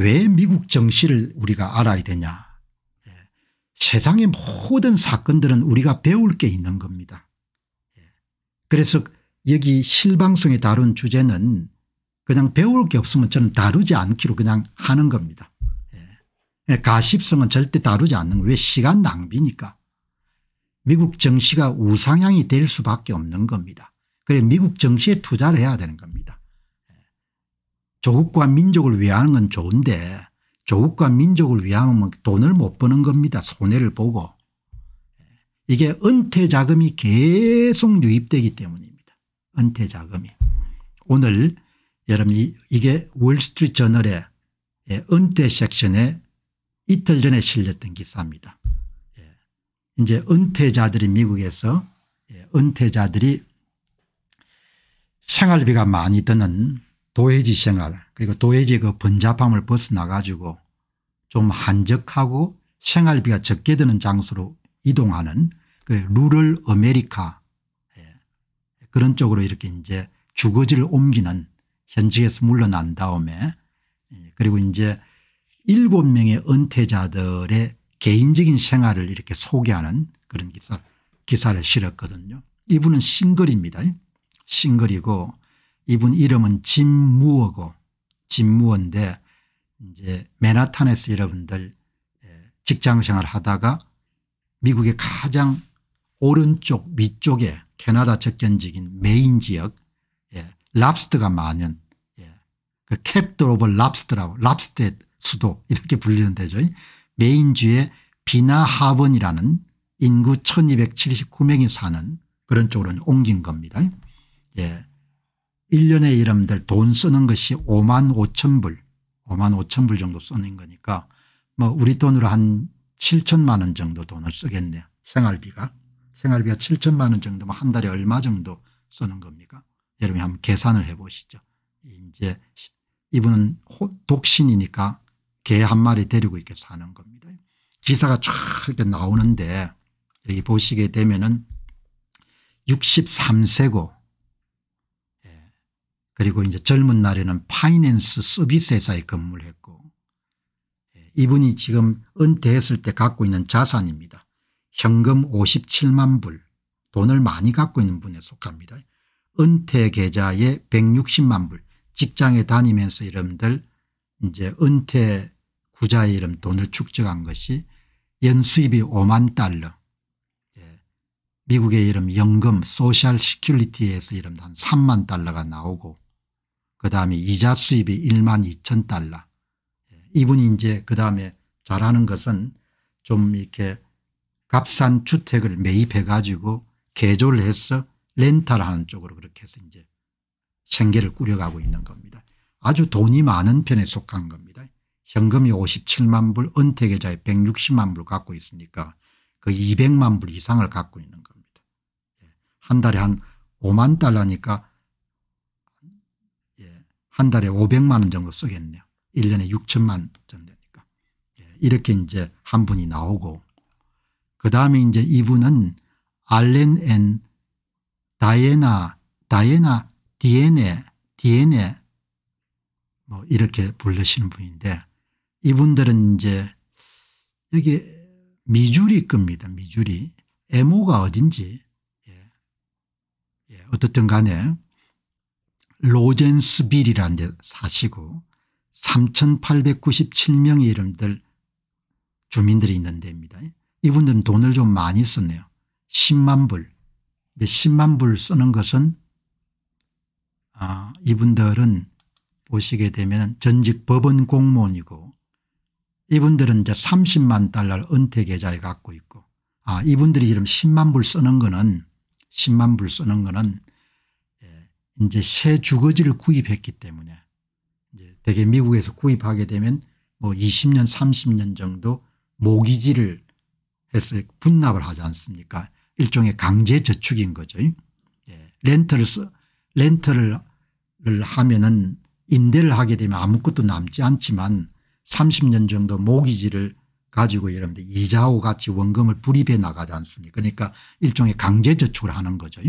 왜 미국 정시를 우리가 알아야 되냐. 예. 세상의 모든 사건들은 우리가 배울 게 있는 겁니다. 예. 그래서 여기 실방송에 다룬 주제는 그냥 배울 게 없으면 저는 다루지 않기로 그냥 하는 겁니다. 예. 예 가십성은 절대 다루지 않는 거왜 시간 낭비니까. 미국 정시가 우상향이 될 수밖에 없는 겁니다. 그래 미국 정시에 투자를 해야 되는 겁니다. 조국과 민족을 위하는 건 좋은데 조국과 민족을 위하면 돈을 못 버는 겁니다. 손해를 보고. 이게 은퇴 자금이 계속 유입되기 때문입니다. 은퇴 자금이. 오늘 여러분 이, 이게 월스트리트 저널의 예, 은퇴 섹션에 이틀 전에 실렸던 기사입니다. 예. 이제 은퇴자들이 미국에서 예, 은퇴자들이 생활비가 많이 드는 도회지 생활 그리고 도회지의 그 번잡함을 벗어나 가지고 좀 한적하고 생활비가 적게 드는 장소로 이동하는 그 룰을 아메리카 예, 그런 쪽으로 이렇게 이제 주거지를 옮기는 현직에서 물러난 다음에 예, 그리고 이제 일곱 명의 은퇴자들의 개인적인 생활을 이렇게 소개하는 그런 기사, 기사를 실었거든요. 이분은 싱글입니다. 싱글이고 이분 이름은 짐무어고 짐무어인데 이제 맨하탄에서 여러분들 예, 직장생활 하다가 미국의 가장 오른쪽 위쪽에 캐나다 적견지인 메인 지역 예, 랍스터가 많은 예, 그 캡터 오브 랍스터라고 랍스터의 수도 이렇게 불리는 데죠. 메인주의 비나하번이라는 인구 1279명이 사는 그런 쪽으로 옮긴 겁니다. 예. 1년에 이름들 돈 쓰는 것이 5만 5천 불 5만 5천 불 정도 쓰는 거니까 뭐 우리 돈으로 한 7천만 원 정도 돈을 쓰겠네 생활비가 생활비가 7천만 원 정도면 한 달에 얼마 정도 쓰는 겁니까 여러분이 한번 계산을 해 보시죠 이제 이분은 독신이니까 개 한 마리 데리고 이렇게 사는 겁니다 기사가 쫙 이렇게 나오는데 여기 보시게 되면은 63세고 그리고 이제 젊은 날에는 파이낸스 서비스 회사에 근무를 했고 예, 이분이 지금 은퇴했을 때 갖고 있는 자산입니다. 현금 57만 불 돈을 많이 갖고 있는 분에 속합니다. 은퇴 계좌에 160만 불 직장에 다니면서 이름들 이제 은퇴 구자의 이름 돈을 축적한 것이 연수입이 5만 달러 예, 미국의 이름 연금 소셜 시큐리티에서 이름 한 3만 달러가 나오고 그다음에 이자 수입이 1만 2천 달러. 예, 이분이 이제 그다음에 잘하는 것은 좀 이렇게 값싼 주택을 매입해 가지고 개조를 해서 렌탈하는 쪽으로 그렇게 해서 이제 생계를 꾸려가고 있는 겁니다. 아주 돈이 많은 편에 속한 겁니다. 현금이 57만 불 은퇴계좌에 160만 불 갖고 있으니까 그 200만 불 이상을 갖고 있는 겁니다. 예, 한 달에 한 5만 달러니까 한 달에 500만 원 정도 쓰겠네요. 1년에 6천만 정도니까. 예, 이렇게 이제 한 분이 나오고 그다음에 이제 이분은 알렌 앤 다이애나 다이애나 디에네 디에뭐 이렇게 불리시는 분인데 이분들은 이제 여기 미주리 겁니다. 미주리. 애모가 어딘지 예. 예. 어떻든 간에 로젠스빌이라는 데 사시고 3897명의 이름들 주민들이 있는 데입니다. 이분들은 돈을 좀 많이 썼네요. 10만 불. 근데 10만 불 쓰는 것은 아, 이분들은 보시게 되면 전직 법원 공무원이고 이분들은 이제 30만 달러를 은퇴 계좌에 갖고 있고 아 이분들이 이름 10만 불 쓰는 거는 10만 불 쓰는 거는 이제 새 주거지를 구입했기 때문에 이제 대개 미국에서 구입하게 되면 뭐 20년 30년 정도 모기지를 해서 분납을 하지 않습니까 일종의 강제 저축인 거죠. 예. 렌터를 써 렌터를 하면은 임대를 하게 되면 아무것도 남지 않지만 30년 정도 모기지를 가지고 여러분들 이자와 같이 원금을 불입해 나가지 않습니까 그러니까 일종의 강제 저축을 하는 거죠.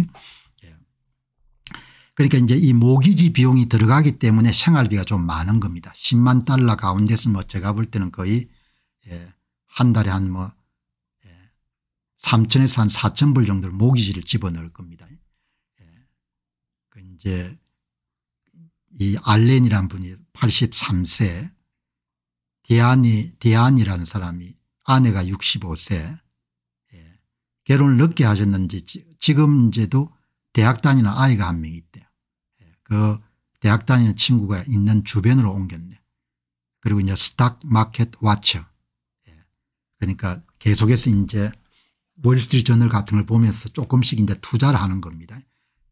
그러니까 이제 이 모기지 비용이 들어가기 때문에 생활비가 좀 많은 겁니다. 10만 달러 가운데서 뭐 제가 볼 때는 거의 예, 한 달에 한뭐 예, 3천에서 한 4천 불 정도를 모기지를 집어넣을 겁니다. 예. 그 이제 이 알렌이란 분이 83세 대안이 디안이라는 사람이 아내가 65세 예. 결혼을 늦게 하셨는지 지금 이제도 대학 다니는 아이가 한명 있다. 그 대학 다니는 친구가 있는 주변으로 옮겼네. 그리고 이제 스탁 마켓 와처. 그러니까 계속해서 이제 월스트리트 저널 같은 걸 보면서 조금씩 이제 투자를 하는 겁니다.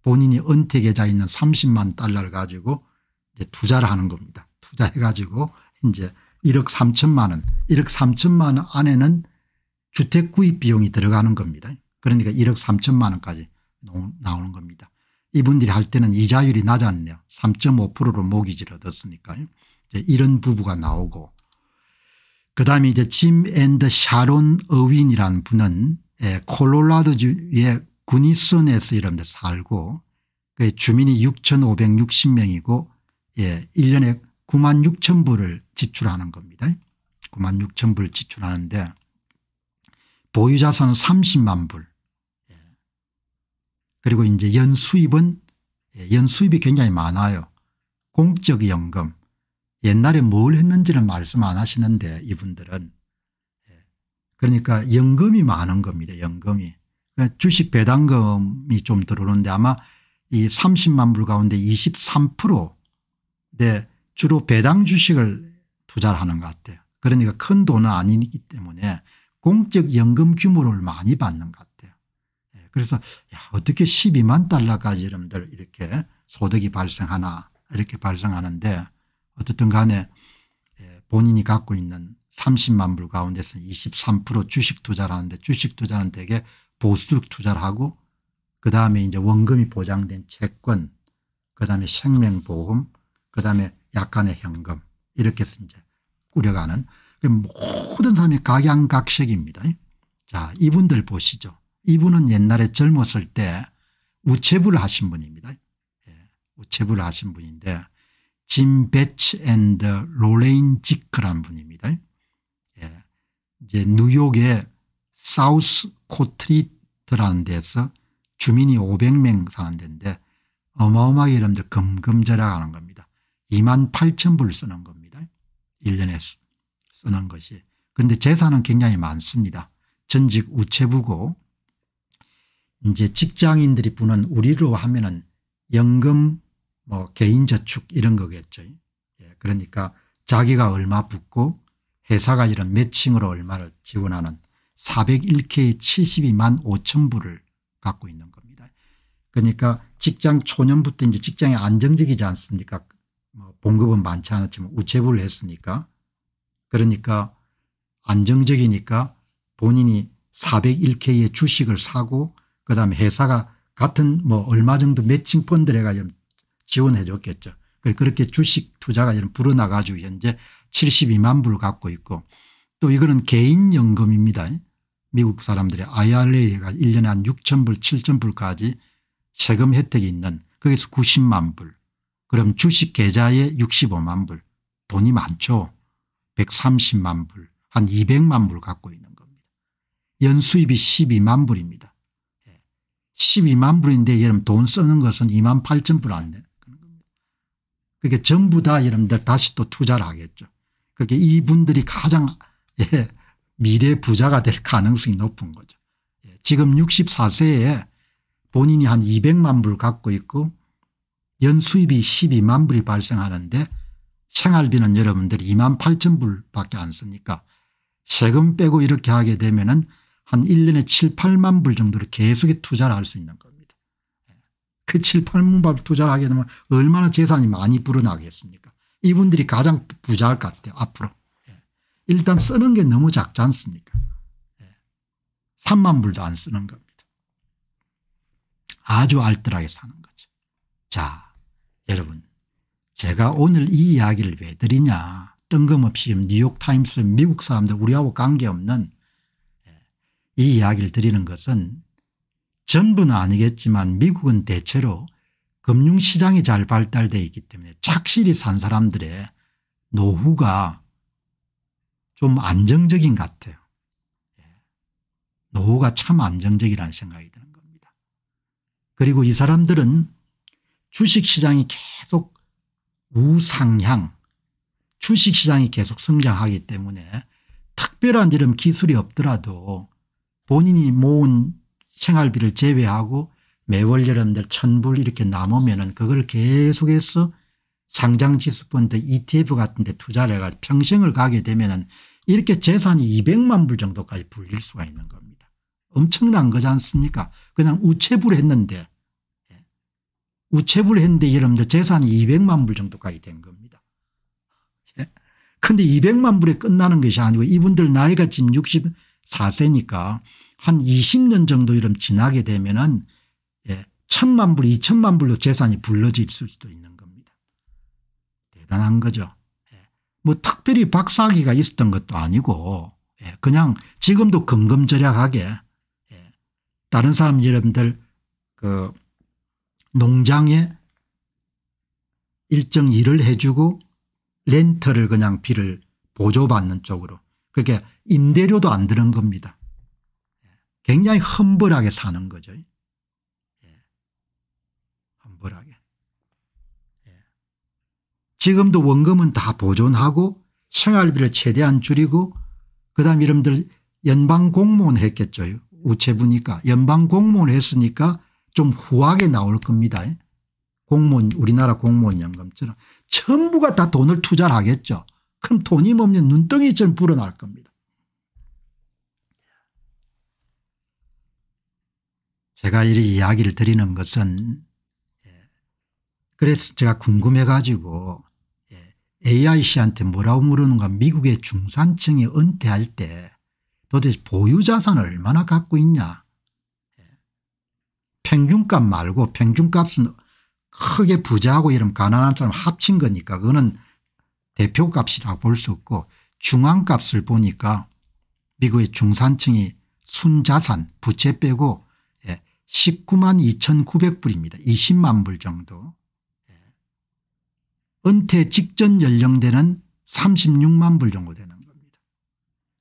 본인이 은퇴 계좌에 있는 30만 달러를 가지고 이제 투자를 하는 겁니다. 투자해 가지고 이제 1억 3천만 원 1억 3천만 원 안에는 주택 구입 비용이 들어가는 겁니다. 그러니까 1억 3천만 원까지 나오는 겁니다. 이분들이 할 때는 이자율이 낮았네요. 3.5%로 모기지를 얻었으니까요. 이런 부부가 나오고 그다음에 이제 짐 앤드 샤론 어윈이라는 분은 예, 콜로라도주의 군이슨에서 이런 데 살고 그 주민이 6,560명이고 예, 1년에 9만 6천 불을 지출하는 겁니다. 9만 6천 불 지출하는데 보유자산은 30만 불 그리고 이제 연수입은 예, 연수입이 굉장히 많아요. 공적연금 옛날에 뭘 했는지는 말씀 안 하시는데 이분들은 예. 그러니까 연금이 많은 겁니다. 연금이 그러니까 주식 배당금이 좀 들어오는데 아마 이 30만 불 가운데 23%내 주로 배당 주식을 투자를 하는 것 같아요. 그러니까 큰 돈은 아니기 때문에 공적 연금 규모를 많이 받는 것 같아요. 그래서 야 어떻게 12만 달러까지 여러분들 이렇게 소득이 발생하나 이렇게 발생하는데 어떻든 간에 예, 본인이 갖고 있는 30만 불 가운데서 23% 주식 투자를하는데 주식 투자는 되게 보수적 투자를 하고 그다음에 이제 원금이 보장된 채권 그다음에 생명보험 그다음에 약간의 현금 이렇게 해서 이제 꾸려가는 그 모든 사람이 각양각색입니다. 자 이분들 보시죠. 이분은 옛날에 젊었을 때 우체부를 하신 분입니다. 예, 우체부를 하신 분인데 짐 베츠 앤드 로레인 지크란 분입니다. 예, 이제 뉴욕의 사우스 코트리트라는 데서 주민이 500명 사는 데인데 어마어마하게 이러면 금금절약하는 겁니다. 2만 8천 불 쓰는 겁니다. 1년에 쓰는 것이. 그런데 재산은 굉장히 많습니다. 전직 우체부고 이제 직장인들이 부는 우리로 하면은 연금 뭐 개인저축 이런 거겠죠. 예, 그러니까 자기가 얼마 붓고 회사가 이런 매칭으로 얼마를 지원하는 401k 72만 5천 불을 갖고 있는 겁니다. 그러니까 직장 초년부터 이제 직장이 안정적이지 않습니까? 뭐 봉급은 많지 않았지만 우체부를 했으니까 그러니까 안정적이니까 본인이 401k의 주식을 사고 그다음에 회사가 같은 뭐 얼마 정도 매칭 펀드에가지원해 줬겠죠. 그렇게 주식 투자가 불어나가지고 현재 72만 불 갖고 있고 또 이거는 개인연금입니다. 미국 사람들의 IRA가 1년에 한 6천 불 7천 불까지 세금 혜택이 있는 거기서 90만 불 그럼 주식 계좌에 65만 불 돈이 많죠. 130만 불한 200만 불 갖고 있는 겁니다. 연수입이 12만 불입니다. 12만 불인데 여러분 돈 쓰는 것은 2만 8천 불안되 그게 전부 다 여러분들 다시 또 투자를 하겠죠. 그게 이분들이 가장 예, 미래 부자가 될 가능성이 높은 거죠. 예, 지금 64세에 본인이 한 200만 불 갖고 있고 연수입이 12만 불이 발생하는데 생활비는 여러분들 2만 8천 불밖에 안 쓰니까 세금 빼고 이렇게 하게 되면 은한 1년에 7, 8만 불 정도를 계속 투자를 할 수 있는 겁니다. 그 7, 8만 불 투자를 하게 되면 얼마나 재산이 많이 불어나겠습니까 이분들이 가장 부자할것 같아요 앞으로. 예. 일단 쓰는 게 너무 작지 않습니까 3만 예. 불도 안 쓰는 겁니다. 아주 알뜰하게 사는 거죠. 자 여러분 제가 오늘 이 이야기를 왜 드리냐 뜬금없이 뉴욕타임스 미국 사람들 우리하고 관계없는 이 이야기를 드리는 것은 전부는 아니겠지만 미국은 대체로 금융시장이 잘 발달되어 있기 때문에 착실히 산 사람들의 노후가 좀 안정적인 것 같아요. 예. 노후가 참 안정적이라는 생각이 드는 겁니다. 그리고 이 사람들은 주식시장이 계속 우상향 주식시장이 계속 성장하기 때문에 특별한 이런 기술이 없더라도 본인이 모은 생활비를 제외하고 매월 여러분들 천불 이렇게 남으면은 그걸 계속해서 상장지수펀드 ETF 같은 데 투자를 해가지고 평생을 가게 되면은 이렇게 재산이 200만 불 정도까지 불릴 수가 있는 겁니다. 엄청난 거지 않습니까? 그냥 우체부 했는데 예. 우체부 했는데 여러분들 재산이 200만 불 정도까지 된 겁니다. 그런데 예. 200만 불에 끝나는 것이 아니고 이분들 나이가 지금 60, 4세니까 한 20년 정도 이런 지나게 되면은 예, 천만 불, 이천만 불로 재산이 불러질 수도 있는 겁니다. 대단한 거죠. 예, 뭐 특별히 박사학위가 있었던 것도 아니고 예, 그냥 지금도 금금절약하게 예, 다른 사람 여러분들 그 농장에 일정 일을 해주고 렌터를 그냥 비를 보조받는 쪽으로 그게 임대료도 안 드는 겁니다. 예. 굉장히 험벌하게 사는 거죠. 예. 험벌하게. 예. 지금도 원금은 다 보존하고 생활비를 최대한 줄이고 그다음 이름들 연방 공무원 했겠죠. 우체부니까 연방 공무원 했으니까 좀 후하게 나올 겁니다. 공무원 우리나라 공무원 연금처럼 전부가 다 돈을 투자를 하겠죠. 그럼 돈이 없면 눈덩이처럼 불어날 겁니다. 제가 이 이야기를 드리는 것은 예, 그래서 제가 궁금해 가지고 예, AIC한테 뭐라고 물으는가 미국의 중산층이 은퇴할 때 도대체 보유자산을 얼마나 갖고 있냐 예, 평균값 말고 평균값은 크게 부자하고 이런 가난한 사람 합친 거니까 그거는 대표값이라고 볼 수 없고 중앙값을 보니까 미국의 중산층이 순자산 부채 빼고 19만 예, 2,900불입니다. 20만 불 정도. 예. 은퇴 직전 연령대는 36만 불 정도 되는 겁니다.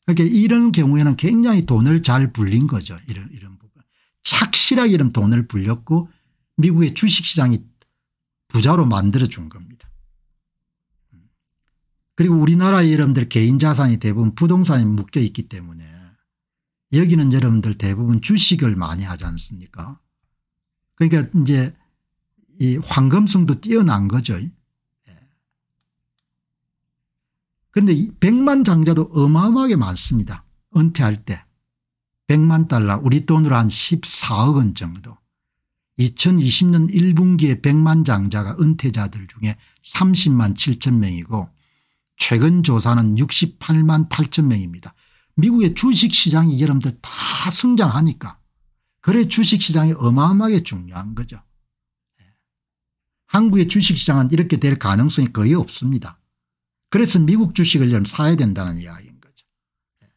그러니까 이런 경우에는 굉장히 돈을 잘 불린 거죠. 이런, 이런 부분. 착실하게 이런 돈을 불렸고 미국의 주식시장이 부자로 만들어준 겁니다. 그리고 우리나라 여러분들 개인자산이 대부분 부동산에 묶여 있기 때문에 여기는 여러분들 대부분 주식을 많이 하지 않습니까 그러니까 이제 이 황금성도 뛰어난 거죠. 예. 그런데 백만 장자도 어마어마하게 많습니다. 은퇴할 때. 백만 달러 우리 돈으로 한 14억 원 정도. 2020년 1분기에 백만 장자가 은퇴자들 중에 30만 7천 명이고 최근 조사는 68만 8천 명입니다. 미국의 주식시장이 여러분들 다 성장하니까 그래 주식시장이 어마어마하게 중요한 거죠. 예. 한국의 주식시장은 이렇게 될 가능성이 거의 없습니다. 그래서 미국 주식을 좀 사야 된다는 이야기인 거죠. 예.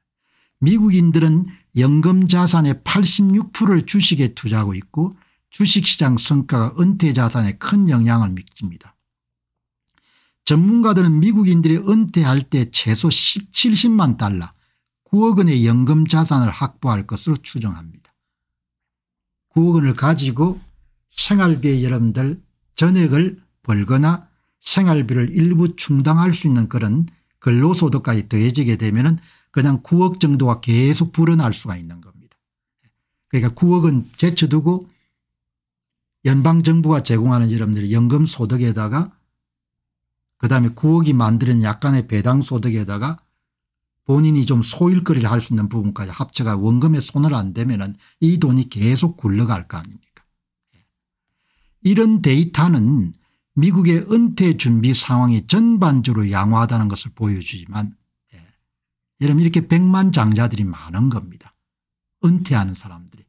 미국인들은 연금 자산의 86%를 주식에 투자하고 있고 주식시장 성과가 은퇴 자산에 큰 영향을 미칩니다. 전문가들은 미국인들이 은퇴할 때 최소 70만 달러 9억 원의 연금 자산을 확보할 것으로 추정합니다. 9억 원을 가지고 생활비에 여러분들 전액을 벌거나 생활비를 일부 충당할 수 있는 그런 근로소득까지 더해지게 되면 그냥 9억 정도가 계속 불어날 수가 있는 겁니다. 그러니까 9억은 제쳐두고 연방정부가 제공하는 여러분들 연금소득에다가 그다음에 9억이 만드는 약간의 배당소득에다가 본인이 좀 소일거리를 할 수 있는 부분까지 합쳐가 원금에 손을 안 대면 은이 돈이 계속 굴러갈 거 아닙니까 예. 이런 데이터는 미국의 은퇴 준비 상황이 전반적으로 양호하다는 것을 보여주지만 예. 여러분 이렇게 백만 장자들이 많은 겁니다. 은퇴하는 사람들이.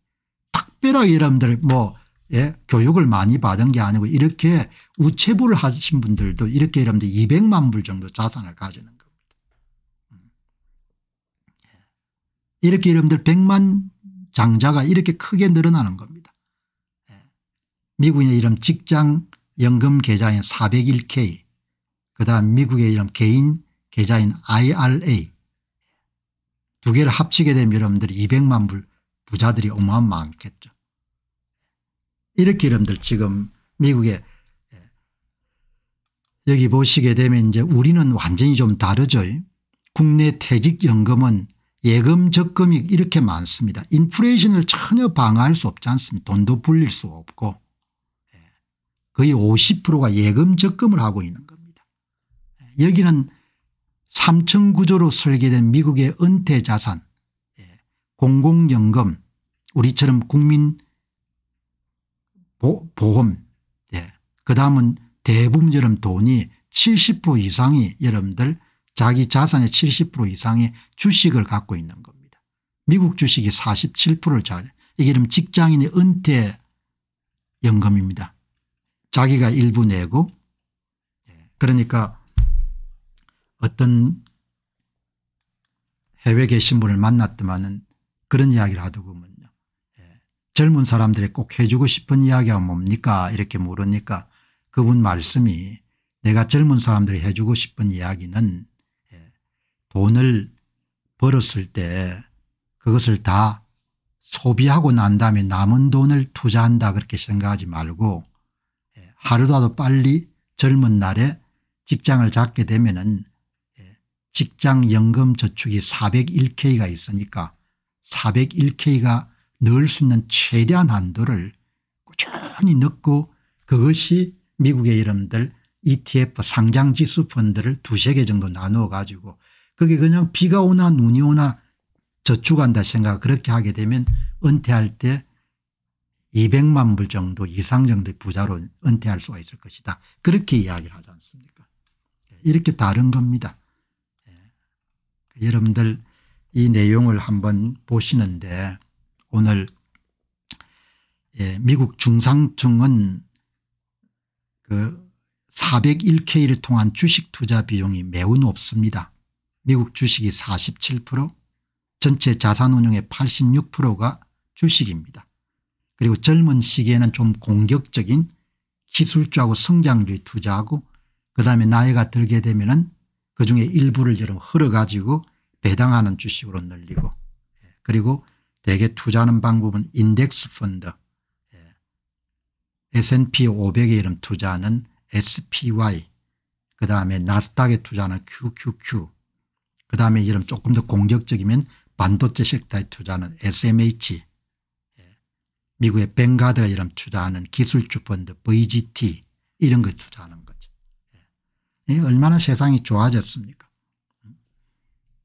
특별하게 여러분들 뭐 예, 교육을 많이 받은 게 아니고 이렇게 우체부를 하신 분들도 이렇게 여러분들 200만 불 정도 자산을 가지는 겁니다. 음. 예. 이렇게 여러분들 100만 장자가 이렇게 크게 늘어나는 겁니다. 예. 미국의 이름 직장 연금 계좌인 401k 그다음 미국의 이름 개인 계좌인 IRA 예. 두 개를 합치게 되면 여러분들 200만 불 부자들이 어마어마하겠죠. 이렇게 여러분들 지금 미국에 예, 여기 보시게 되면 이제 우리는 완전히 좀 다르죠. 국내 퇴직연금은 예금 적금이 이렇게 많습니다. 인플레이션을 전혀 방어할 수 없지 않습니다. 돈도 불릴 수가 없고 예, 거의 50%가 예금 적금을 하고 있는 겁니다. 예, 여기는 3층 구조로 설계된 미국의 은퇴자산 공공연금 우리처럼 국민 보, 보험 예. 그다음은 대부분 여러 돈이 70% 이상이 여러분들 자기 자산의 70% 이상의 주식을 갖고 있는 겁니다. 미국 주식이 47%를 잘 이게 이 직장인의 은퇴 연금입니다. 자기가 일부 내고 예. 그러니까 어떤 해외 계신 분을 만났더만은 그런 이야기를 하더군요. 젊은 사람들이 꼭 해주고 싶은 이야기가 뭡니까 이렇게 물으니까 그분 말씀이 내가 젊은 사람들이 해주고 싶은 이야기는 예, 돈을 벌었을 때 그것을 다 소비하고 난 다음에 남은 돈을 투자한다 그렇게 생각하지 말고 예, 하루라도 빨리 젊은 날에 직장을 잡게 되면 은 예, 직장연금저축이 401k가 있으니까 401k가 넣을 수 있는 최대한 한도를 꾸준히 넣고 그것이 미국의 이름들 ETF 상장지수 펀드를 두세 개 정도 나누어 가지고 그게 그냥 비가 오나 눈이 오나 저축한다 생각 그렇게 하게 되면 은퇴할 때 200만 불 정도 이상 정도의 부자로 은퇴할 수가 있을 것이다. 그렇게 이야기를 하지 않습니까 예, 이렇게 다른 겁니다. 예, 그 여러분들 이 내용을 한번 보시는데 오늘 예, 미국 중상층은그 401K를 통한 주식 투자 비용이 매우 높습니다. 미국 주식이 47% 전체 자산운용의 86%가 주식입니다. 그리고 젊은 시기에는 좀 공격적인 기술주하고 성장주에 투자하고 그다음에 나이가 들게 되면 은 그중에 일부를 여러 흘어가지고 배당하는 주식으로 늘리고 예, 그리고 대개 투자하는 방법은 인덱스 펀드 예. S&P 500에 이름 투자는 SPY 그 다음에 나스닥에 투자는 QQQ 그 다음에 이름 조금 더 공격적이면 반도체 섹터에 투자는 SMH 예. 미국의 벵가드 이름 투자하는 기술주 펀드 VGT 이런 걸 투자하는 거죠. 예. 얼마나 세상이 좋아졌습니까 음.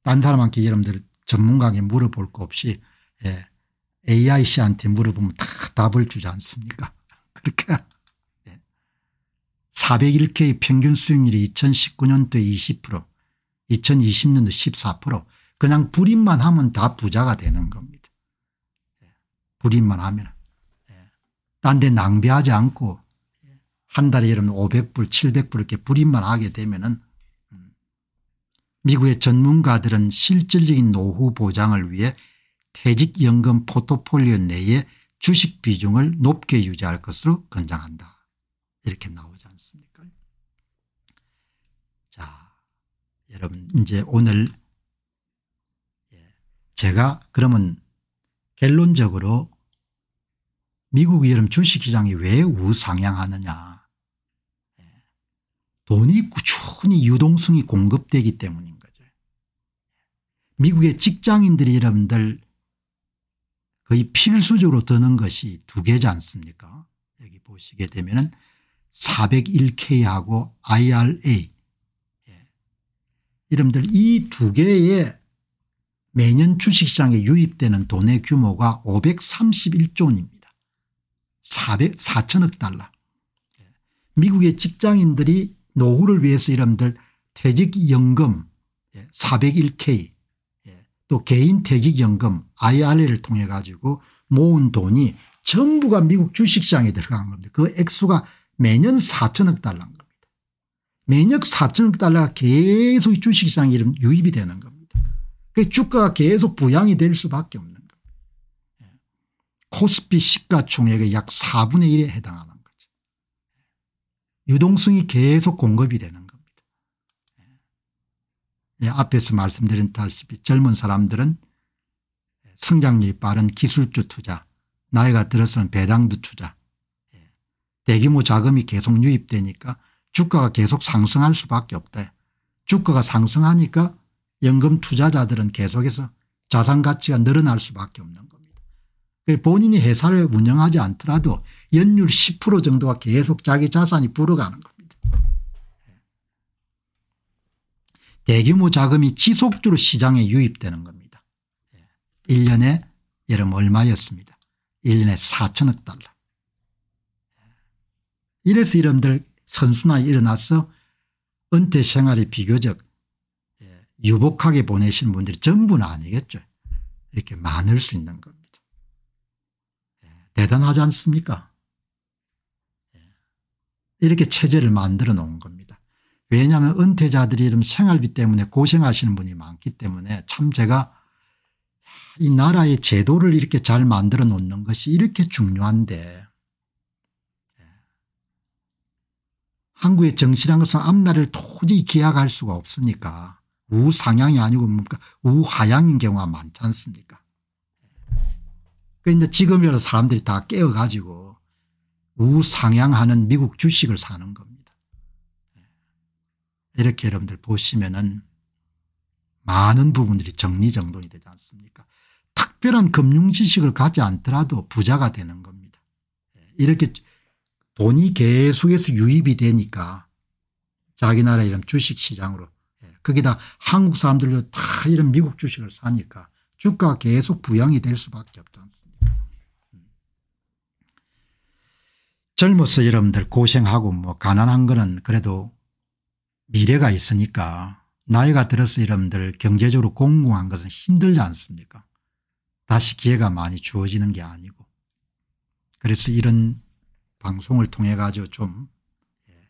딴 사람한테 여러분들 전문가에게 물어볼 거 없이 예. AIC한테 물어보면 다 답을 주지 않습니까? 그렇게. 예. 401K의 평균 수익률이 2019년도에 20%, 2020년도 14%, 그냥 불임만 하면 다 부자가 되는 겁니다. 예. 불임만 하면. 예. 딴데 낭비하지 않고 예. 한 달에 여러분 500불, 700불 이렇게 불임만 하게 되면은 음. 미국의 전문가들은 실질적인 노후 보장을 위해 퇴직연금 포트폴리오 내에 주식 비중을 높게 유지할 것으로 권장한다. 이렇게 나오지 않습니까 자 여러분 이제 오늘 예, 제가 그러면 결론적으로 미국 여름 주식시장이 왜 우상향하느냐 예, 돈이 꾸준히 유동성이 공급되기 때문인 거죠. 미국의 직장인들이 여러분들 거의 필수적으로 드는 것이 두 개지 않습니까 여기 보시게 되면 은 401k하고 IRA 예. 여러들이 두 개의 매년 주식시장에 유입되는 돈의 규모가 531조 원입니다. 4천억 달러. 예. 미국의 직장인들이 노후를 위해서 여러들 퇴직연금 401k 예, 또 개인퇴직연금 IRA를 통해 가지고 모은 돈이 전부가 미국 주식시장에 들어간 겁니다. 그 액수가 매년 4천억 달러인 겁니다. 매년 4천억 달러가 계속 주식시장 이름 유입이 되는 겁니다. 그 주가가 계속 부양이 될 수밖에 없는 겁니다. 예. 코스피 시가총액의 약 4분의 1에 해당하는 거죠. 예. 유동성이 계속 공급이 되는 예, 앞에서 말씀드렸다시피 젊은 사람들은 성장률이 빠른 기술주 투자 나이가 들어서는 배당주 투자 예, 대규모 자금이 계속 유입되니까 주가가 계속 상승할 수밖에 없다. 주가가 상승하니까 연금 투자자들은 계속해서 자산 가치가 늘어날 수밖에 없는 겁니다. 본인이 회사를 운영하지 않더라도 연율 10% 정도가 계속 자기 자산이 불어가는 겁니다. 대규모 자금이 지속적으로 시장에 유입되는 겁니다. 1년에 예. 여름 얼마였습니다. 1년에 4천억 달러. 예. 이래서 이름들 선수나 일어나서 은퇴 생활이 비교적 예, 유복하게 보내신 분들이 전부는 아니겠죠. 이렇게 많을 수 있는 겁니다. 대단하지 않습니까? 이렇게 체제를 만들어 놓은 겁니다. 왜냐하면 은퇴자들이 이런 생활비 때문에 고생하시는 분이 많기 때문에 참 제가 이 나라의 제도를 이렇게 잘 만들어 놓는 것이 이렇게 중요한데 예. 한국의 정치란 것은 앞날을 도저히 기약할 수가 없으니까 우상향이 아니고 뭡니까 우하향인 경우가 많지 않습니까 그러니까 지금이라도 사람들이 다 깨어가지고 우상향하는 미국 주식을 사는 겁니다. 이렇게 여러분들 보시면은 많은 부분들이 정리정돈이 되지 않습니까 특별한 금융지식을 가지 않더라도 부자가 되는 겁니다. 예, 이렇게 돈이 계속해서 유입이 되니까 자기 나라 이런 주식시장으로 예, 거기다 한국 사람들도 다 이런 미국 주식을 사니까 주가 계속 부양이 될 수밖에 없지 않습니까 음. 젊어서 여러분들 고생하고 뭐 가난한 거는 그래도 미래가 있으니까 나이가 들어서 여러분들 경제적으로 공공한 것은 힘들지 않습니까 다시 기회가 많이 주어지는 게 아니고 그래서 이런 방송을 통해 가지고 좀참 예,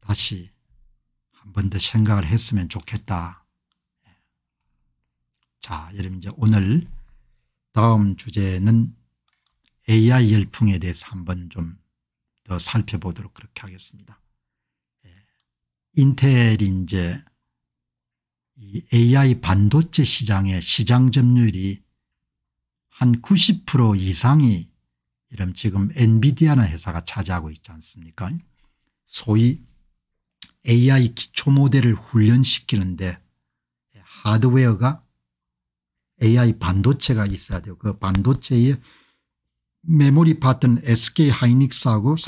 다시 한 번 더 생각을 했으면 좋겠다. 예. 자, 여러분 이제 오늘 다음 주제는 AI 열풍에 대해서 한번 좀더 살펴보도록 그렇게 하겠습니다. 예. 인텔이 이제 이 AI 반도체 시장의 시장 점유율이 한 90% 이상이 이런 지금 엔비디아는 회사가 차지하고 있지 않습니까? 소위 AI 기초 모델을 훈련시키는데 하드웨어가 AI 반도체가 있어야 돼요. 그 반도체의 메모리 파트는 SK 하이닉스하고